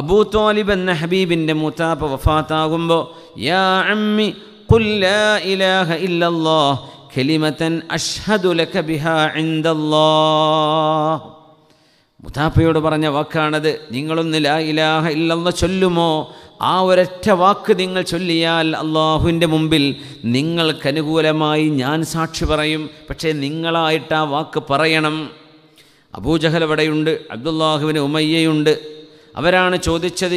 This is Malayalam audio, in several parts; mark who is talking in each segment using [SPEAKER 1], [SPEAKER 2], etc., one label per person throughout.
[SPEAKER 1] അബൂ തോലിബ് എന്ന ഹബീബിൻ്റെ മൂത്താപ്പ വഫാത്താകുമ്പോൾ യാ അമ്മി ഖുല്ല ഇലാഹ ഇല്ലല്ലാഹ് ഖലിമതൻ അഷ്ഹദു ലക ബിഹാ ഇൻദല്ലാഹ് മുത്താപ്പയോട് പറഞ്ഞ വാക്കാണത് നിങ്ങളൊന്ന് ലാ ഇലാഹ ഇല്ലെന്ന് ചൊല്ലുമോ ആ ഒരൊറ്റ വാക്ക് നിങ്ങൾ ചൊല്ലിയാൽ അള്ളാഹുവിൻ്റെ മുമ്പിൽ നിങ്ങൾക്കനുകൂലമായി ഞാൻ സാക്ഷി പറയും പക്ഷേ നിങ്ങളായിട്ട് ആ വാക്ക് പറയണം അബൂജഹൽ അവിടെയുണ്ട് അബ്ദുല്ലാഹുവിന് ഉമയ്യയുണ്ട് അവരാണ് ചോദിച്ചത്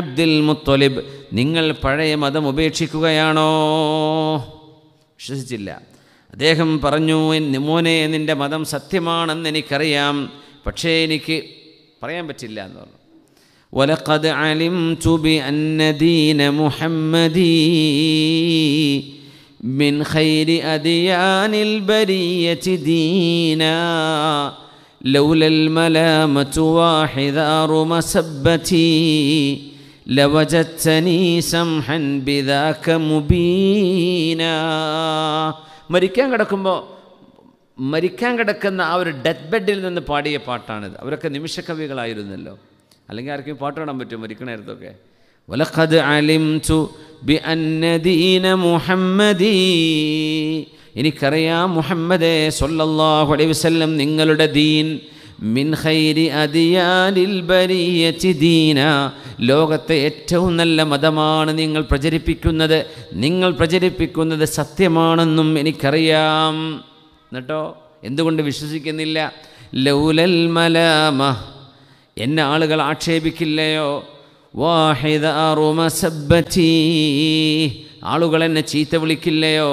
[SPEAKER 1] അബ്ദുൽ മുത്തൊലിബ് നിങ്ങൾ പഴയ മതം ഉപേക്ഷിക്കുകയാണോ വിശ്വസിച്ചില്ല അദ്ദേഹം പറഞ്ഞു നിമോനെ നിൻ്റെ മതം സത്യമാണെന്ന് എനിക്കറിയാം പക്ഷേ എനിക്ക് പറയാൻ പറ്റില്ല എന്ന് പറഞ്ഞു ولقد علمت بأن دين محمدي من خير أديان البرية ديناً لولا الملامة وحذار مسبتي لوجدتني سمحا بذاك مبينا മരിക്കാൻ കിടക്കുമ്പോൾ മരിക്കാൻ കിടക്കുന്ന ആ ഒരു ഡെത്ത് ബെഡിൽ നിന്ന് പാടിയ പാട്ടാണിത് അവരൊക്കെ നിമിഷകവികളായിരുന്നല്ലോ അല്ലെങ്കിൽ ആർക്കും പാട്ട് പാടാൻ പറ്റും മരിക്കണ വലഖദ് അലിംതു ബി അന്നദീന دين എനിക്കറിയാം മുഹമ്മദേ സൊല്ലാഹു അലൈ വസ്ല്ലം നിങ്ങളുടെ ദീൻ മിൻ ബരിയത്തി ലോകത്തെ ഏറ്റവും നല്ല മതമാണ് നിങ്ങൾ പ്രചരിപ്പിക്കുന്നത് നിങ്ങൾ പ്രചരിപ്പിക്കുന്നത് സത്യമാണെന്നും എനിക്കറിയാം എന്നിട്ടോ എന്തുകൊണ്ട് വിശ്വസിക്കുന്നില്ല ലൗലൽ മലാമ എന്നെ ആളുകൾ ആക്ഷേപിക്കില്ലയോ വാഹിദ ആളുകൾ എന്നെ ചീത്ത വിളിക്കില്ലയോ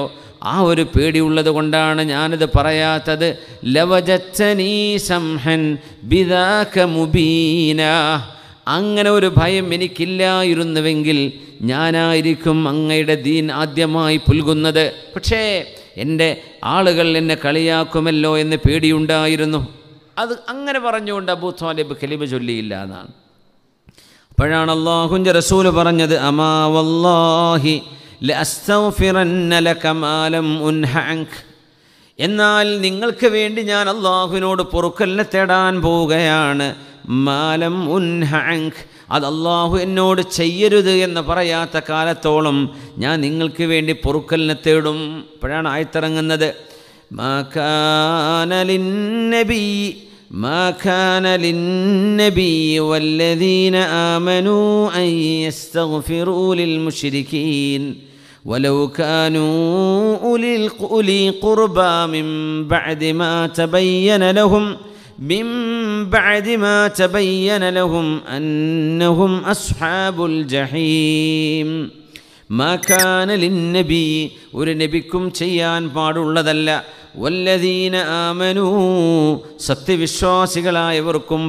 [SPEAKER 1] ആ ഒരു പേടിയുള്ളത് കൊണ്ടാണ് ഞാനിത് പറയാത്തത് ലവജച്ചനീസംഹൻ മുബീന അങ്ങനെ ഒരു ഭയം എനിക്കില്ലായിരുന്നുവെങ്കിൽ ഞാനായിരിക്കും അങ്ങയുടെ ദീൻ ആദ്യമായി പുൽകുന്നത് പക്ഷേ എൻ്റെ ആളുകൾ എന്നെ കളിയാക്കുമല്ലോ എന്ന് പേടിയുണ്ടായിരുന്നു അത് അങ്ങനെ പറഞ്ഞുകൊണ്ട് അബൂ തോലിബ് ഖലീബ് ചൊല്ലിയില്ല എന്നാണ് അപ്പോഴാണ് അള്ളാഹുൻ്റെ റസൂല് പറഞ്ഞത് അമാ വല്ലാഹി എന്നാൽ നിങ്ങൾക്ക് വേണ്ടി ഞാൻ അള്ളാഹുവിനോട് പൊറുക്കലിനെ തേടാൻ പോവുകയാണ് മാലം ഉൻഹങ്ക് അത് അള്ളാഹു എന്നോട് ചെയ്യരുത് എന്ന് പറയാത്ത കാലത്തോളം ഞാൻ നിങ്ങൾക്ക് വേണ്ടി പൊറുക്കലിനെ തേടും ഇപ്പോഴാണ് ആയത്തിറങ്ങുന്നത് മാഖാനലിന്നബി ما ولو كانوا أولي قربى من بعد ما تبين لهم من بعد ما تبين لهم أنهم أصحاب الجحيم ما كان للنبي ورنبكم شيئا فارول لذلّ വല്ലദീന ആമനു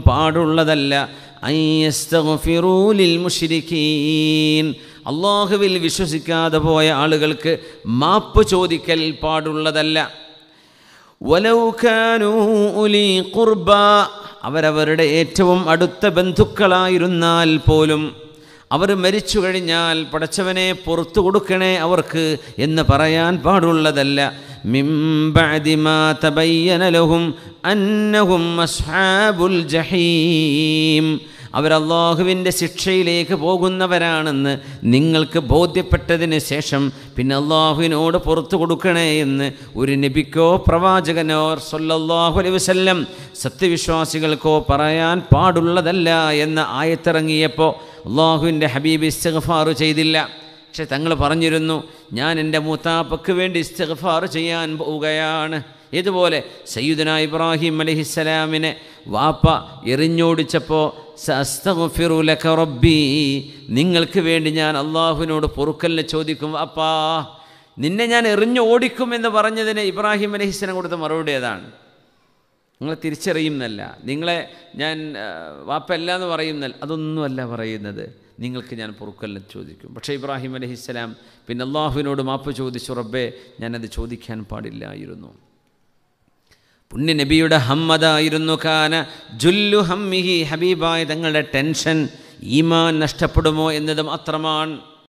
[SPEAKER 1] بارو لذلا അയ്യസ്തഗ്ഫിറൂലിൽ മുഷ്രിക്കീൻ അള്ളാഹുവിൽ വിശ്വസിക്കാതെ പോയ ആളുകൾക്ക് മാപ്പ് ചോദിക്കൽ പാടുള്ളതല്ല ഉലി കുർബ അവരവരുടെ ഏറ്റവും അടുത്ത ബന്ധുക്കളായിരുന്നാൽ പോലും അവർ മരിച്ചു കഴിഞ്ഞാൽ പടച്ചവനെ പുറത്തു കൊടുക്കണേ അവർക്ക് എന്ന് പറയാൻ പാടുള്ളതല്ല മിംബഅദിമാ അന്നഹും അസ്ഹാബുൽ ജഹീം അവരല്ലാഹുവിൻ്റെ ശിക്ഷയിലേക്ക് പോകുന്നവരാണെന്ന് നിങ്ങൾക്ക് ബോധ്യപ്പെട്ടതിന് ശേഷം പിന്നെ അള്ളാഹുവിനോട് പുറത്തു കൊടുക്കണേ എന്ന് ഒരു നബിക്കോ പ്രവാചകനോ സൊല്ലാഹു അലൈ വസ്ല്ലം സത്യവിശ്വാസികൾക്കോ പറയാൻ പാടുള്ളതല്ല എന്ന ആയത്തിറങ്ങിയപ്പോൾ അള്ളാഹുവിൻ്റെ ഹബീബ് ഇസ്തഗഫാർ ചെയ്തില്ല പക്ഷെ തങ്ങൾ പറഞ്ഞിരുന്നു ഞാൻ എൻ്റെ മൂത്താപ്പക്ക് വേണ്ടി ഇസ്തഗഫാർ ചെയ്യാൻ പോവുകയാണ് ഇതുപോലെ സയ്യിദന ഇബ്രാഹിം അലഹിസ്സലാമിനെ വാപ്പ എറിഞ്ഞോടിച്ചപ്പോൾ സസ്തഫിറുലക റബ്ബി നിങ്ങൾക്ക് വേണ്ടി ഞാൻ അള്ളാഹുവിനോട് പൊറുക്കലിനെ ചോദിക്കും അപ്പാ നിന്നെ ഞാൻ എറിഞ്ഞു ഓടിക്കും എന്ന് പറഞ്ഞതിന് ഇബ്രാഹിം അലഹിസ്സനെ കൊടുത്ത മറുപടി ഏതാണ് നിങ്ങളെ തിരിച്ചറിയുന്നല്ല നിങ്ങളെ ഞാൻ വാപ്പല്ല എന്ന് പറയുന്നല്ല അതൊന്നുമല്ല പറയുന്നത് നിങ്ങൾക്ക് ഞാൻ പൊറുക്കലിനെ ചോദിക്കും പക്ഷേ ഇബ്രാഹിം അലഹിസ്സലാം പിന്നെ അള്ളാഹുവിനോട് മാപ്പ് ചോദിച്ചു റബ്ബേ ഞാനത് ചോദിക്കാൻ പാടില്ലായിരുന്നു പുണ്യ നബിയുടെ ആയിരുന്നു കാന ജുല്ലു ഹമ്മിഹി ഹബീബായ തങ്ങളുടെ ടെൻഷൻ ഈമാൻ നഷ്ടപ്പെടുമോ എന്നത് മാത്രമാണ്